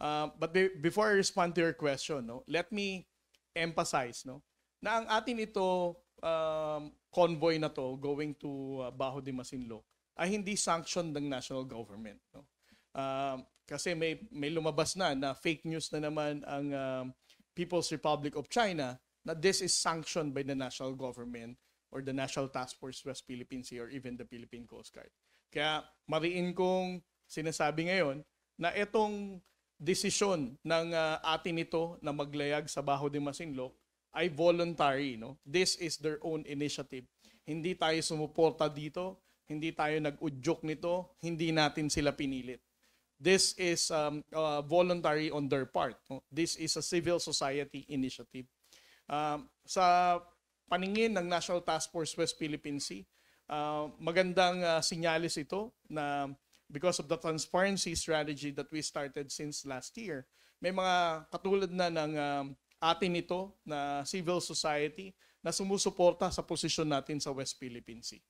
Uh, but be- before I respond to your question, no, let me emphasize no, na ang atin ito um, convoy na to going to uh, Baho de Masinloc ay hindi sanctioned ng national government. No? Uh, kasi may, may lumabas na na fake news na naman ang um, People's Republic of China na this is sanctioned by the national government or the National Task Force West Philippine Sea or even the Philippine Coast Guard. Kaya mariin kong sinasabi ngayon na itong decision ng uh, atin ito na maglayag sa Baho de Masinloc ay voluntary. No? This is their own initiative. Hindi tayo sumuporta dito, hindi tayo nag-udyok nito, hindi natin sila pinilit. This is um, uh, voluntary on their part. No? This is a civil society initiative. Uh, sa paningin ng National Task Force West Philippine Sea, uh, magandang uh, sinyalis ito na because of the transparency strategy that we started since last year. May mga katulad na ng um, atin ito na civil society na sumusuporta sa posisyon natin sa West Philippine Sea.